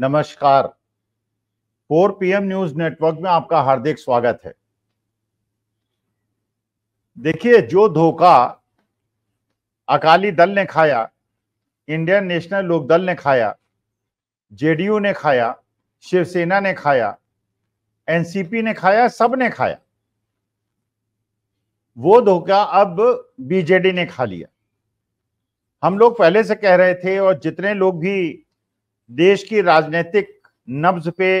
नमस्कार 4 PM news network में आपका हार्दिक स्वागत है देखिए जो धोखा अकाली दल ने खाया इंडियन नेशनल लोक दल ने खाया जेडीयू ने खाया शिवसेना ने खाया एनसीपी ने खाया सब ने खाया वो धोखा अब बीजेडी ने खा लिया हम लोग पहले से कह रहे थे और जितने लोग भी देश की राजनीतिक नब्ज पे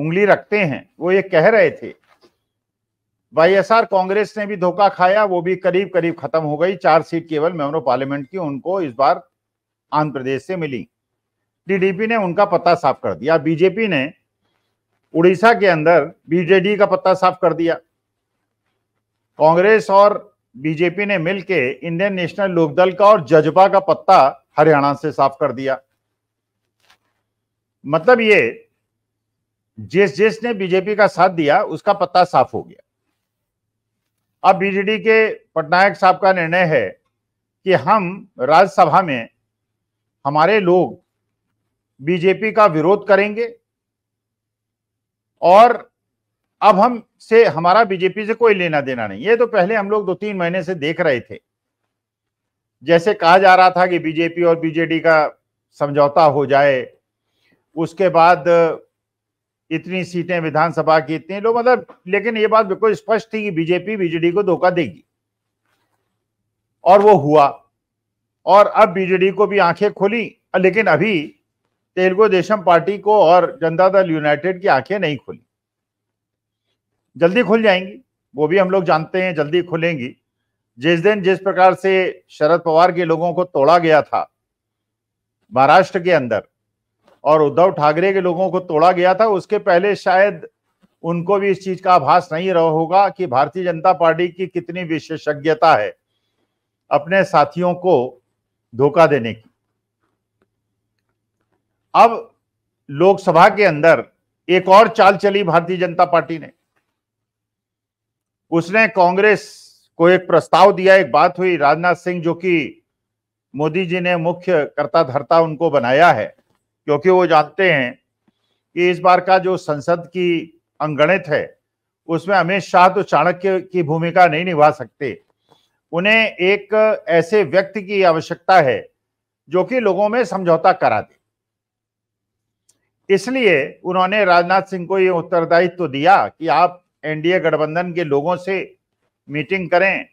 उंगली रखते हैं वो ये कह रहे थे आर कांग्रेस ने भी धोखा खाया वो भी करीब करीब खत्म हो गई चार सीट केवल मेमोर पार्लियामेंट की उनको इस बार आंध्र प्रदेश से मिली टीडीपी ने उनका पत्ता साफ कर दिया बीजेपी ने उड़ीसा के अंदर बीजेडी का पत्ता साफ कर दिया कांग्रेस और बीजेपी ने मिलकर इंडियन नेशनल लोकदल का और जजपा का पत्ता हरियाणा से साफ कर दिया मतलब ये जिस जिस ने बीजेपी का साथ दिया उसका पत्ता साफ हो गया अब बीजेडी के पटनायक साहब का निर्णय है कि हम राज्यसभा में हमारे लोग बीजेपी का विरोध करेंगे और अब हम से हमारा बीजेपी से कोई लेना देना नहीं ये तो पहले हम लोग दो तीन महीने से देख रहे थे जैसे कहा जा रहा था कि बीजेपी और बीजेडी का समझौता हो जाए उसके बाद इतनी सीटें विधानसभा की इतनी लोग तो मतलब लेकिन ये बात बिल्कुल स्पष्ट थी कि बीजेपी बीजेडी को धोखा देगी और वो हुआ और अब बीजेडी को भी आंखें खुली लेकिन अभी तेलुगु देशम पार्टी को और जनता दल यूनाइटेड की आंखें नहीं खुली जल्दी खुल जाएंगी वो भी हम लोग जानते हैं जल्दी खुलेंगी जिस दिन जिस प्रकार से शरद पवार के लोगों को तोड़ा गया था महाराष्ट्र के अंदर और उद्धव ठाकरे के लोगों को तोड़ा गया था उसके पहले शायद उनको भी इस चीज का आभास नहीं रहा होगा कि भारतीय जनता पार्टी की कितनी विशेषज्ञता है अपने साथियों को धोखा देने की अब लोकसभा के अंदर एक और चाल चली भारतीय जनता पार्टी ने उसने कांग्रेस को एक प्रस्ताव दिया एक बात हुई राजनाथ सिंह जो कि मोदी जी ने मुख्य कर्ता धरता उनको बनाया है क्योंकि वो जानते हैं कि इस बार का जो संसद की अंगणित है उसमें अमित शाह तो चाणक्य की भूमिका नहीं निभा सकते उन्हें एक ऐसे व्यक्ति की आवश्यकता है जो कि लोगों में समझौता करा दे इसलिए उन्होंने राजनाथ सिंह को यह उत्तरदायित्व तो दिया कि आप एनडीए गठबंधन के लोगों से मीटिंग करें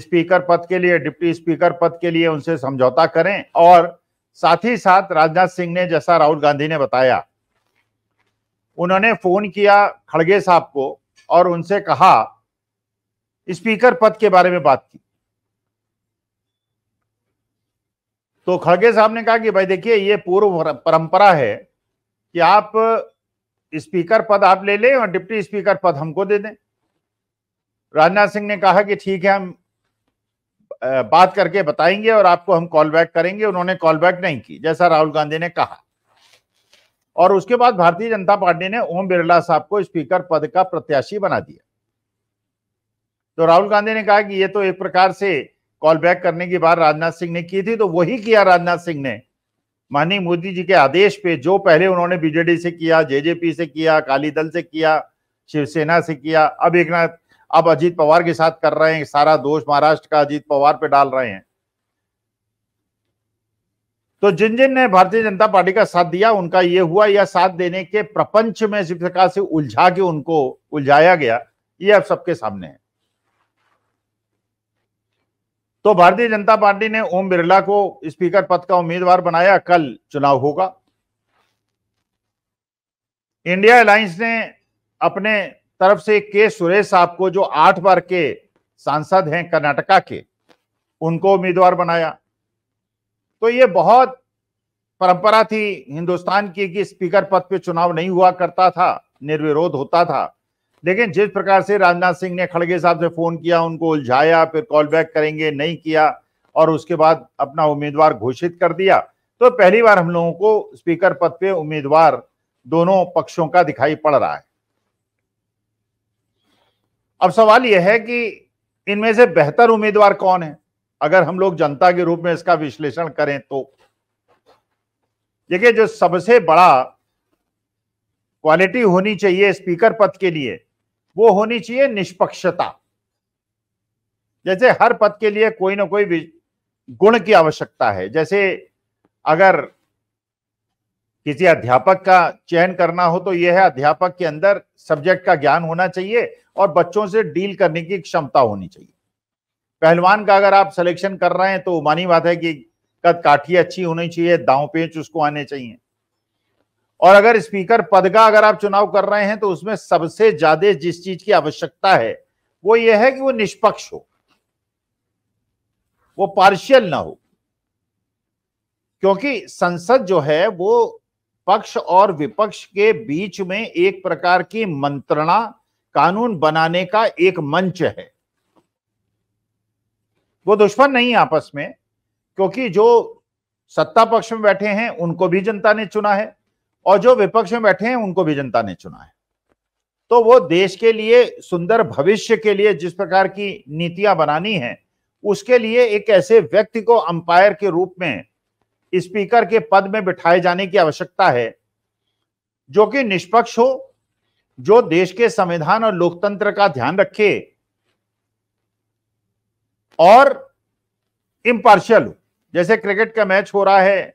स्पीकर पद के लिए डिप्टी स्पीकर पद के लिए उनसे समझौता करें और साथ ही साथ राजनाथ सिंह ने जैसा राहुल गांधी ने बताया उन्होंने फोन किया खड़गे साहब को और उनसे कहा स्पीकर पद के बारे में बात की तो खड़गे साहब ने कहा कि भाई देखिए ये पूर्व परंपरा है कि आप स्पीकर पद आप ले लें और डिप्टी स्पीकर पद हमको दे दें राजनाथ सिंह ने कहा कि ठीक है हम बात करके बताएंगे और आपको हम कॉल बैक करेंगे उन्होंने कॉल बैक नहीं की जैसा राहुल गांधी ने कहा और उसके बाद भारतीय जनता पार्टी ने ओम बिरला साहब को स्पीकर पद का प्रत्याशी बना दिया तो राहुल गांधी ने कहा कि ये तो एक प्रकार से कॉल बैक करने की बात राजनाथ सिंह ने की थी तो वही किया राजनाथ सिंह ने माननीय मोदी जी के आदेश पे जो पहले उन्होंने बीजेडी से किया जेजेपी से किया अकाली दल से किया शिवसेना से किया अब एक नाथ अब अजीत पवार के साथ कर रहे हैं सारा दोष महाराष्ट्र का अजीत पवार पे डाल रहे हैं तो जिन जिन ने भारतीय जनता पार्टी का साथ दिया उनका ये हुआ या साथ देने के प्रपंच में जिस प्रकार से उलझा के उनको उलझाया गया ये अब सबके सामने है तो भारतीय जनता पार्टी ने ओम बिरला को स्पीकर पद का उम्मीदवार बनाया कल चुनाव होगा इंडिया अलायंस ने अपने तरफ से के सुरेश साहब को जो आठ बार के सांसद हैं कर्नाटका के उनको उम्मीदवार बनाया तो ये बहुत परंपरा थी हिंदुस्तान की कि स्पीकर पद पे चुनाव नहीं हुआ करता था निर्विरोध होता था लेकिन जिस प्रकार से राजनाथ सिंह ने खड़गे साहब से फोन किया उनको उलझाया फिर कॉल बैक करेंगे नहीं किया और उसके बाद अपना उम्मीदवार घोषित कर दिया तो पहली बार हम लोगों को स्पीकर पद पे उम्मीदवार दोनों पक्षों का दिखाई पड़ रहा है अब सवाल यह है कि इनमें से बेहतर उम्मीदवार कौन है अगर हम लोग जनता के रूप में इसका विश्लेषण करें तो देखिए जो सबसे बड़ा क्वालिटी होनी चाहिए स्पीकर पद के लिए वो होनी चाहिए निष्पक्षता जैसे हर पद के लिए कोई ना कोई गुण की आवश्यकता है जैसे अगर किसी अध्यापक का चयन करना हो तो यह है अध्यापक के अंदर सब्जेक्ट का ज्ञान होना चाहिए और बच्चों से डील करने की क्षमता होनी चाहिए पहलवान का अगर आप सिलेक्शन कर रहे हैं तो मानी बात है कि कद काठी अच्छी होनी चाहिए दाव पेच उसको आने चाहिए और अगर स्पीकर पद का अगर आप चुनाव कर रहे हैं तो उसमें सबसे ज्यादा जिस चीज की आवश्यकता है वो यह है कि वो निष्पक्ष हो वो पार्शियल ना हो क्योंकि संसद जो है वो पक्ष और विपक्ष के बीच में एक प्रकार की मंत्रणा कानून बनाने का एक मंच है वो दुश्मन नहीं आपस में क्योंकि जो सत्ता पक्ष में बैठे हैं उनको भी जनता ने चुना है और जो विपक्ष में बैठे हैं उनको भी जनता ने चुना है तो वो देश के लिए सुंदर भविष्य के लिए जिस प्रकार की नीतियां बनानी है उसके लिए एक ऐसे व्यक्ति को अंपायर के रूप में स्पीकर के पद में बिठाए जाने की आवश्यकता है जो कि निष्पक्ष हो जो देश के संविधान और लोकतंत्र का ध्यान रखे और इम्पार्शियल हो जैसे क्रिकेट का मैच हो रहा है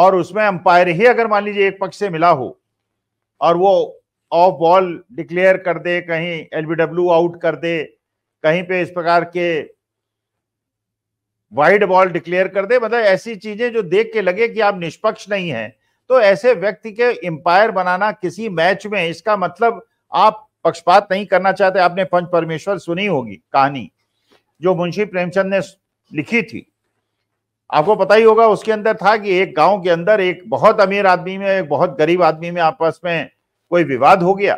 और उसमें अंपायर ही अगर मान लीजिए एक पक्ष से मिला हो और वो ऑफ बॉल डिक्लेयर कर दे कहीं एलबीडब्ल्यू आउट कर दे कहीं पे इस प्रकार के वाइड बॉल डिक्लेयर कर दे मतलब ऐसी चीजें जो देख के लगे कि आप निष्पक्ष नहीं हैं तो ऐसे व्यक्ति के एम्पायर बनाना किसी मैच में इसका मतलब आप पक्षपात नहीं करना चाहते आपने पंच परमेश्वर सुनी होगी कहानी जो मुंशी प्रेमचंद ने लिखी थी आपको पता ही होगा उसके अंदर था कि एक गांव के अंदर एक बहुत अमीर आदमी में एक बहुत गरीब आदमी में आपस में कोई विवाद हो गया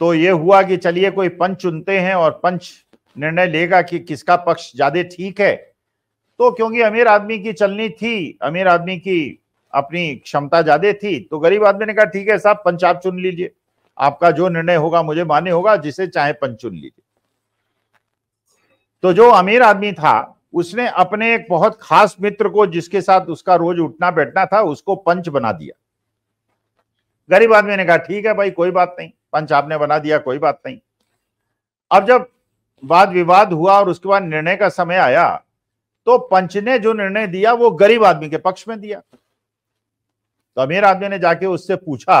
तो ये हुआ कि चलिए कोई पंच चुनते हैं और पंच निर्णय लेगा कि किसका पक्ष ज्यादा ठीक है तो क्योंकि अमीर आदमी की चलनी थी अमीर आदमी की अपनी क्षमता ज्यादा थी तो गरीब आदमी ने कहा ठीक है साहब पंच आप चुन लीजिए आपका जो निर्णय होगा मुझे मान्य होगा जिसे चाहे पंच चुन लीजिए तो जो अमीर आदमी था उसने अपने एक बहुत खास मित्र को जिसके साथ उसका रोज उठना बैठना था उसको पंच बना दिया गरीब आदमी ने कहा ठीक है भाई कोई बात नहीं पंच आपने बना दिया कोई बात नहीं अब जब वाद विवाद हुआ और उसके बाद निर्णय का समय आया तो पंच ने जो निर्णय दिया वो गरीब आदमी के पक्ष में दिया तो अमीर आदमी ने जाके उससे पूछा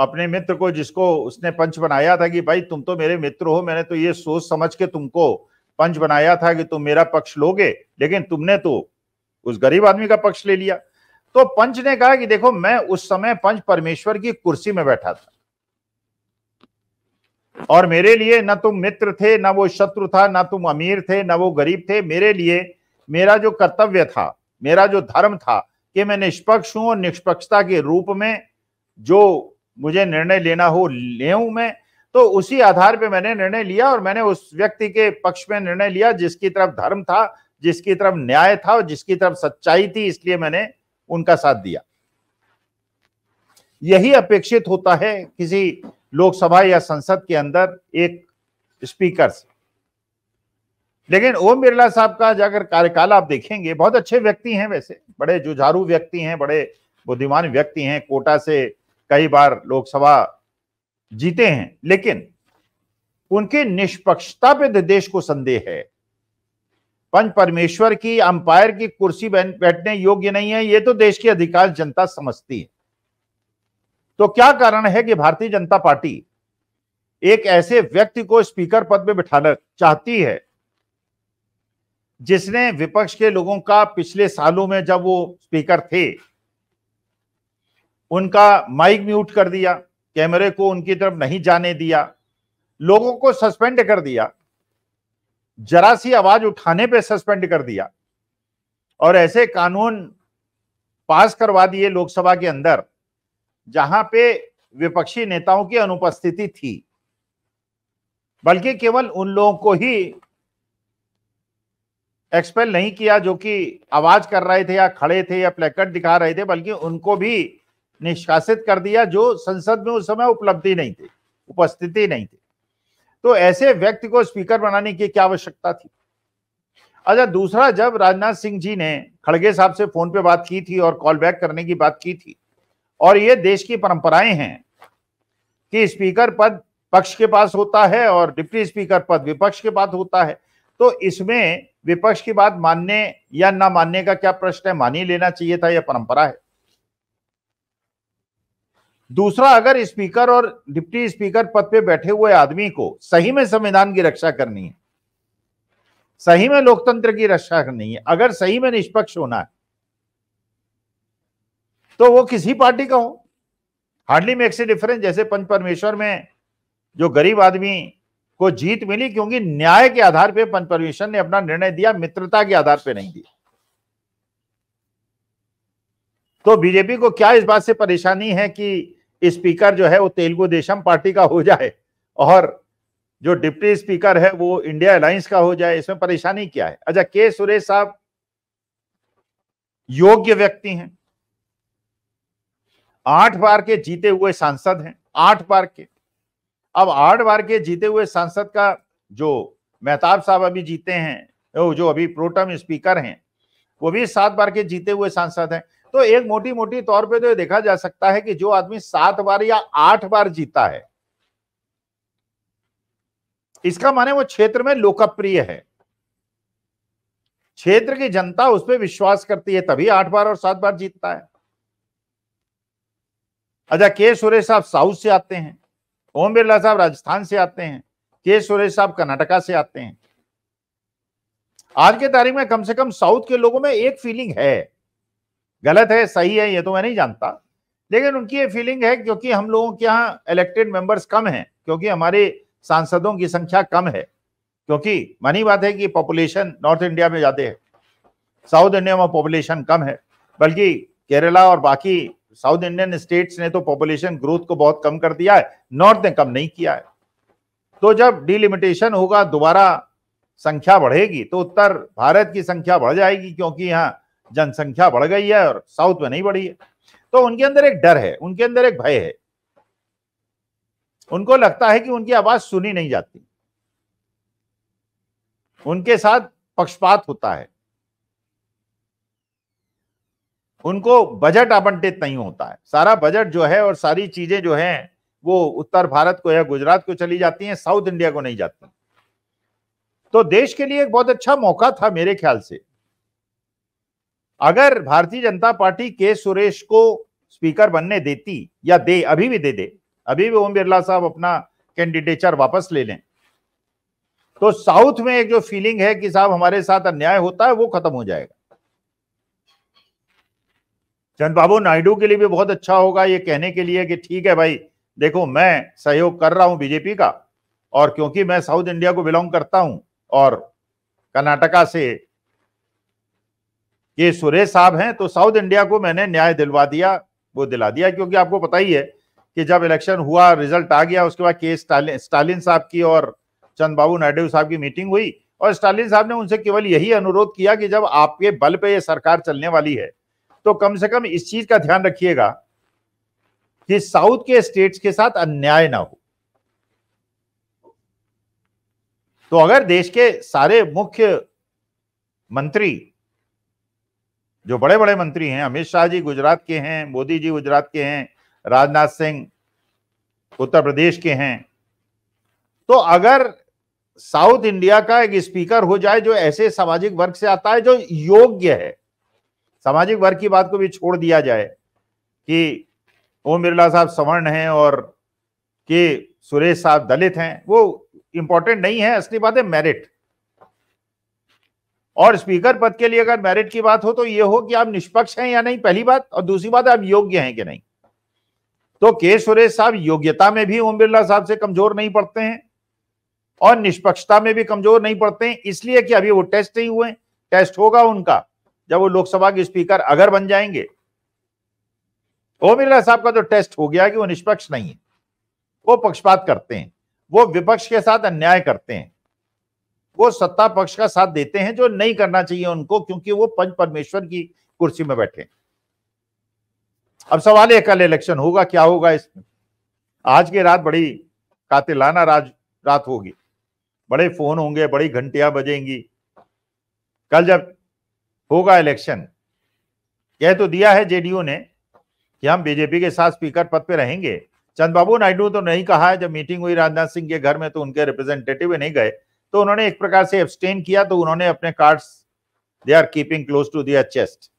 अपने मित्र को जिसको उसने पंच बनाया था कि भाई तुम तो मेरे मित्र हो मैंने तो ये सोच समझ के तुमको पंच बनाया था कि तुम मेरा पक्ष लोगे लेकिन तुमने तो उस गरीब आदमी का पक्ष ले लिया तो पंच ने कहा कि देखो मैं उस समय पंच परमेश्वर की कुर्सी में बैठा था और मेरे लिए ना तुम मित्र थे ना वो शत्रु था ना तुम अमीर थे ना वो गरीब थे मेरे लिए मेरा जो कर्तव्य था मेरा जो धर्म था कि मैं निष्पक्ष हूं और निष्पक्षता के रूप में जो मुझे निर्णय लेना हो ले मैं तो उसी आधार पे मैंने निर्णय लिया और मैंने उस व्यक्ति के पक्ष में निर्णय लिया जिसकी तरफ धर्म था जिसकी तरफ न्याय था और जिसकी तरफ सच्चाई थी इसलिए मैंने उनका साथ दिया यही अपेक्षित होता है किसी लोकसभा या संसद के अंदर एक स्पीकर से लेकिन ओम बिरला साहब का अगर कार्यकाल आप देखेंगे बहुत अच्छे व्यक्ति हैं वैसे बड़े जुझारू व्यक्ति हैं बड़े बुद्धिमान व्यक्ति हैं कोटा से कई बार लोकसभा जीते हैं लेकिन उनकी निष्पक्षता पे देश को संदेह है पंच परमेश्वर की अंपायर की कुर्सी बैठने योग्य नहीं है ये तो देश की अधिकांश जनता समझती है तो क्या कारण है कि भारतीय जनता पार्टी एक ऐसे व्यक्ति को स्पीकर पद में बिठाना चाहती है जिसने विपक्ष के लोगों का पिछले सालों में जब वो स्पीकर थे उनका माइक म्यूट कर दिया कैमरे को उनकी तरफ नहीं जाने दिया लोगों को सस्पेंड कर दिया जरा सी आवाज उठाने पे सस्पेंड कर दिया और ऐसे कानून पास करवा दिए लोकसभा के अंदर जहां पे विपक्षी नेताओं की अनुपस्थिति थी बल्कि केवल उन लोगों को ही एक्सपेल नहीं किया जो कि आवाज कर रहे थे या खड़े थे या प्लेकट दिखा रहे थे बल्कि उनको भी निष्कासित कर दिया जो संसद में उस समय उपलब्धि नहीं थी उपस्थिति नहीं थी तो ऐसे व्यक्ति को स्पीकर बनाने की क्या आवश्यकता थी अच्छा दूसरा जब राजनाथ सिंह जी ने खड़गे साहब से फोन पे बात की थी और कॉल बैक करने की बात की थी और ये देश की परंपराएं हैं कि स्पीकर पद पक्ष के पास होता है और डिप्टी स्पीकर पद विपक्ष के पास होता है तो इसमें विपक्ष की बात मानने या ना मानने का क्या प्रश्न है मान ही लेना चाहिए था यह परंपरा है दूसरा अगर स्पीकर और डिप्टी स्पीकर पद पे बैठे हुए आदमी को सही में संविधान की रक्षा करनी है सही में लोकतंत्र की रक्षा करनी है अगर सही में निष्पक्ष होना है तो वो किसी पार्टी का हो हार्डली मेक्स ए डिफरेंस जैसे पंच परमेश्वर में जो गरीब आदमी को जीत मिली क्योंकि न्याय के आधार पर पंच परमेश्वर ने अपना निर्णय दिया मित्रता के आधार पर नहीं दिया तो बीजेपी को क्या इस बात से परेशानी है कि स्पीकर जो है वो तेलुगु देशम पार्टी का हो जाए और जो डिप्टी स्पीकर है वो इंडिया अलायंस का हो जाए इसमें परेशानी क्या है अच्छा के सुरेश साहब योग्य व्यक्ति हैं आठ बार के जीते हुए सांसद हैं आठ बार के अब आठ बार के जीते हुए सांसद का जो मेहताब साहब अभी जीते हैं जो अभी प्रोटम स्पीकर हैं वो भी सात बार के जीते हुए सांसद हैं तो एक मोटी मोटी तौर पे तो ये देखा जा सकता है कि जो आदमी सात बार या आठ बार जीता है इसका माने वो क्षेत्र में लोकप्रिय है क्षेत्र की जनता उस पर विश्वास करती है तभी आठ बार और सात बार जीतता है अच्छा के सुरेश साहब साउथ से आते हैं ओम बिरला साहब राजस्थान से आते हैं के सुरेश साहब कर्नाटका से आते हैं आज के तारीख में कम से कम साउथ के लोगों में एक फीलिंग है गलत है सही है ये तो मैं नहीं जानता लेकिन उनकी ये फीलिंग है क्योंकि हम लोगों के यहाँ इलेक्टेड मेंबर्स कम हैं क्योंकि हमारे सांसदों की संख्या कम है क्योंकि मनी बात है कि पॉपुलेशन नॉर्थ इंडिया में ज़्यादा है साउथ इंडिया में पॉपुलेशन कम है बल्कि केरला और बाकी साउथ इंडियन स्टेट्स ने तो पॉपुलेशन ग्रोथ को बहुत कम कर दिया है नॉर्थ ने कम नहीं किया है तो जब डिलिमिटेशन होगा दोबारा संख्या बढ़ेगी तो उत्तर भारत की संख्या बढ़ जाएगी क्योंकि यहाँ जनसंख्या बढ़ गई है और साउथ में नहीं बढ़ी है तो उनके अंदर एक डर है उनके अंदर एक भय है उनको लगता है कि उनकी आवाज सुनी नहीं जाती उनके साथ पक्षपात होता है उनको बजट आवंटित नहीं होता है सारा बजट जो है और सारी चीजें जो है वो उत्तर भारत को या गुजरात को चली जाती हैं साउथ इंडिया को नहीं जाती तो देश के लिए एक बहुत अच्छा मौका था मेरे ख्याल से अगर भारतीय जनता पार्टी के सुरेश को स्पीकर बनने देती या दे अभी भी दे दे अभी भी ओम बिरला साहब अपना कैंडिडेचर वापस ले लें तो साउथ में एक जो फीलिंग है कि साहब हमारे साथ अन्याय होता है वो खत्म हो जाएगा चंद्रबाबू नायडू के लिए भी बहुत अच्छा होगा ये कहने के लिए कि ठीक है भाई देखो मैं सहयोग कर रहा हूं बीजेपी का और क्योंकि मैं साउथ इंडिया को बिलोंग करता हूं और कर्नाटका से ये सुरेश साहब हैं तो साउथ इंडिया को मैंने न्याय दिलवा दिया वो दिला दिया क्योंकि आपको पता ही है कि जब इलेक्शन हुआ रिजल्ट आ गया उसके बाद के स्टालिन स्टालिन साहब की और चंद्रबाबू नायडू साहब की मीटिंग हुई और स्टालिन साहब ने उनसे केवल यही अनुरोध किया कि जब आपके बल पे ये सरकार चलने वाली है तो कम से कम इस चीज का ध्यान रखिएगा कि साउथ के स्टेट्स के साथ अन्याय ना हो तो अगर देश के सारे मुख्य मंत्री जो बड़े बड़े मंत्री हैं अमित शाह जी गुजरात के हैं मोदी जी गुजरात के हैं राजनाथ सिंह उत्तर प्रदेश के हैं तो अगर साउथ इंडिया का एक स्पीकर हो जाए जो ऐसे सामाजिक वर्ग से आता है जो योग्य है सामाजिक वर्ग की बात को भी छोड़ दिया जाए कि ओम बिरला साहब सवर्ण हैं और कि सुरेश साहब दलित हैं वो इंपॉर्टेंट नहीं है असली बात है मेरिट और स्पीकर पद के लिए अगर मेरिट की बात हो तो ये हो कि आप निष्पक्ष हैं या नहीं पहली बात और दूसरी बात आप योग्य हैं कि नहीं तो के सुरेश साहब योग्यता में भी ओम बिरला साहब से कमजोर नहीं पड़ते हैं और निष्पक्षता में भी कमजोर नहीं पड़ते हैं इसलिए कि अभी वो टेस्ट नहीं हुए टेस्ट होगा उनका जब वो लोकसभा के स्पीकर अगर बन जाएंगे ओम बिरला साहब का तो टेस्ट हो गया कि वो निष्पक्ष नहीं है वो पक्षपात करते हैं वो विपक्ष के साथ अन्याय करते हैं वो सत्ता पक्ष का साथ देते हैं जो नहीं करना चाहिए उनको क्योंकि वो पंच परमेश्वर की कुर्सी में बैठे अब सवाल है कल इलेक्शन होगा क्या होगा इसमें आज की रात बड़ी कातिलाना राज रात होगी बड़े फोन होंगे बड़ी घंटियां बजेंगी कल जब होगा इलेक्शन कह तो दिया है जेडीयू ने कि हम बीजेपी के साथ स्पीकर पद पे रहेंगे चंद्रबाबू नायडू तो नहीं कहा है जब मीटिंग हुई राजनाथ सिंह के घर में तो उनके रिप्रेजेंटेटिव नहीं गए तो उन्होंने एक प्रकार से एब्सटेन किया तो उन्होंने अपने cards they are keeping close to their chest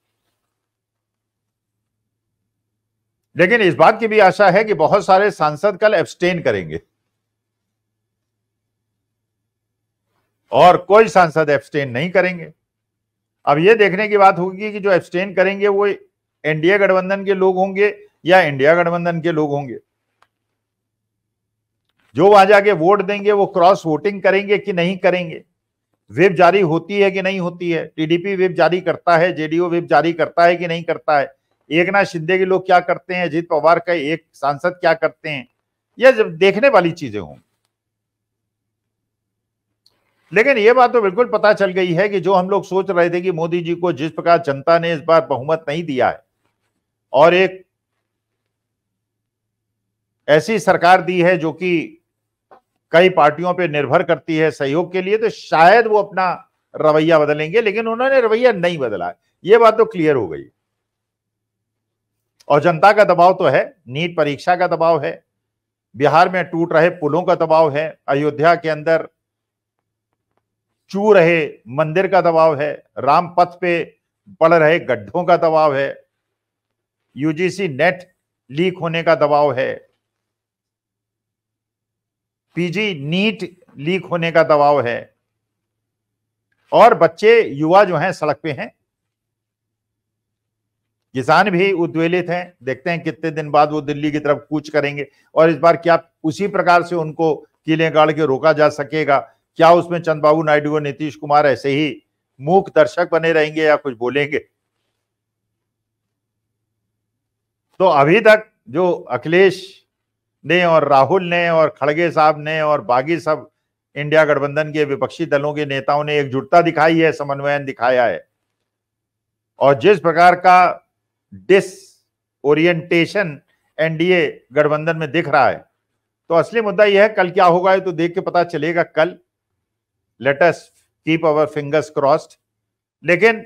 लेकिन इस बात की भी आशा है कि बहुत सारे सांसद कल एब्सटेन करेंगे और कोई सांसद एब्सटेन नहीं करेंगे अब ये देखने की बात होगी कि जो एब्सटेन करेंगे वो एनडीए गठबंधन के लोग होंगे या इंडिया गठबंधन के लोग होंगे जो वहां जाके वोट देंगे वो क्रॉस वोटिंग करेंगे कि नहीं करेंगे वेब जारी होती है कि नहीं होती है टीडीपी वेब जारी करता है जेडीओ वेब जारी करता है कि नहीं करता है एक नाथ शिंदे के लोग क्या करते हैं अजीत पवार का एक सांसद क्या करते हैं यह देखने वाली चीजें होंगी लेकिन ये बात तो बिल्कुल पता चल गई है कि जो हम लोग सोच रहे थे कि मोदी जी को जिस प्रकार जनता ने इस बार बहुमत नहीं दिया है और एक ऐसी सरकार दी है जो कि कई पार्टियों पर निर्भर करती है सहयोग के लिए तो शायद वो अपना रवैया बदलेंगे लेकिन उन्होंने रवैया नहीं बदला ये बात तो क्लियर हो गई और जनता का दबाव तो है नीट परीक्षा का दबाव है बिहार में टूट रहे पुलों का दबाव है अयोध्या के अंदर चू रहे मंदिर का दबाव है राम पथ पे पड़ रहे गड्ढों का दबाव है यूजीसी नेट लीक होने का दबाव है पीजी नीट लीक होने का दबाव है और बच्चे युवा जो हैं सड़क पे हैं किसान भी उद्वेलित हैं देखते हैं कितने दिन बाद वो दिल्ली की तरफ कूच करेंगे और इस बार क्या उसी प्रकार से उनको किले गाड़ के रोका जा सकेगा क्या उसमें चंद्रबाबू नायडू और नीतीश कुमार ऐसे ही मूक दर्शक बने रहेंगे या कुछ बोलेंगे तो अभी तक जो अखिलेश ने और राहुल ने और खड़गे साहब ने और बागी सब इंडिया गठबंधन के विपक्षी दलों के नेताओं ने एकजुटता दिखाई है समन्वयन दिखाया है और जिस प्रकार का डिस ओरिएंटेशन एनडीए गठबंधन में दिख रहा है तो असली मुद्दा यह है कल क्या होगा ये तो देख के पता चलेगा कल let us keep our fingers crossed लेकिन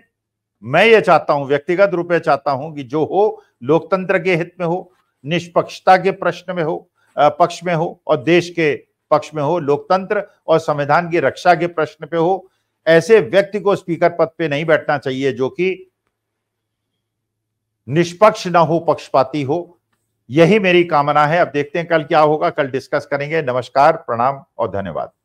मैं ये चाहता हूं व्यक्तिगत रूप में चाहता हूं कि जो हो लोकतंत्र के हित में हो निष्पक्षता के प्रश्न में हो पक्ष में हो और देश के पक्ष में हो लोकतंत्र और संविधान की रक्षा के प्रश्न पे हो ऐसे व्यक्ति को स्पीकर पद पे नहीं बैठना चाहिए जो कि निष्पक्ष ना हो पक्षपाती हो यही मेरी कामना है अब देखते हैं कल क्या होगा कल डिस्कस करेंगे नमस्कार प्रणाम और धन्यवाद